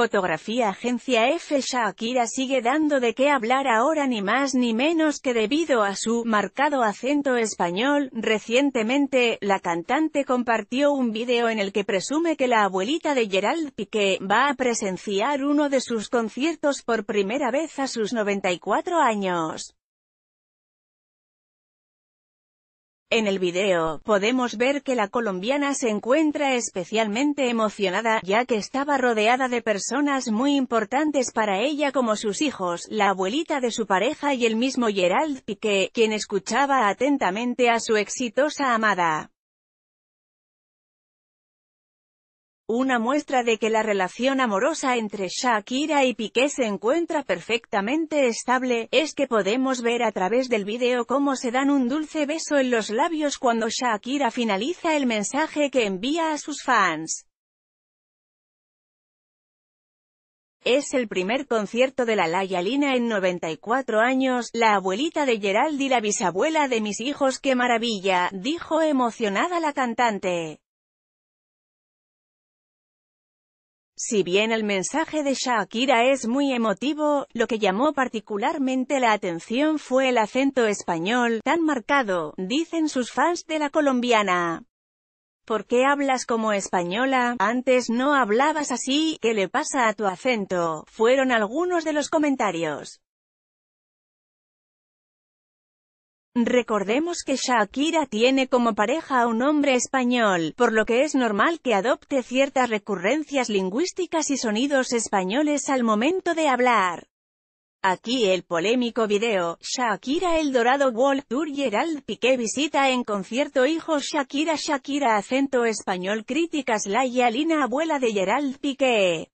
Fotografía Agencia F. Shakira sigue dando de qué hablar ahora ni más ni menos que debido a su marcado acento español. Recientemente, la cantante compartió un video en el que presume que la abuelita de Gerald Piqué va a presenciar uno de sus conciertos por primera vez a sus 94 años. En el video, podemos ver que la colombiana se encuentra especialmente emocionada, ya que estaba rodeada de personas muy importantes para ella como sus hijos, la abuelita de su pareja y el mismo Gerald Piqué, quien escuchaba atentamente a su exitosa amada. una muestra de que la relación amorosa entre Shakira y Piqué se encuentra perfectamente estable, es que podemos ver a través del video cómo se dan un dulce beso en los labios cuando Shakira finaliza el mensaje que envía a sus fans. Es el primer concierto de la Layalina en 94 años, la abuelita de Gerald y la bisabuela de mis hijos ¡qué maravilla!, dijo emocionada la cantante. Si bien el mensaje de Shakira es muy emotivo, lo que llamó particularmente la atención fue el acento español, tan marcado, dicen sus fans de la colombiana. ¿Por qué hablas como española? Antes no hablabas así, ¿qué le pasa a tu acento? Fueron algunos de los comentarios. Recordemos que Shakira tiene como pareja a un hombre español, por lo que es normal que adopte ciertas recurrencias lingüísticas y sonidos españoles al momento de hablar. Aquí el polémico video, Shakira El Dorado World Tour Gerald Piqué visita en concierto hijos Shakira Shakira acento español críticas Laia Lina abuela de Gerald Piqué.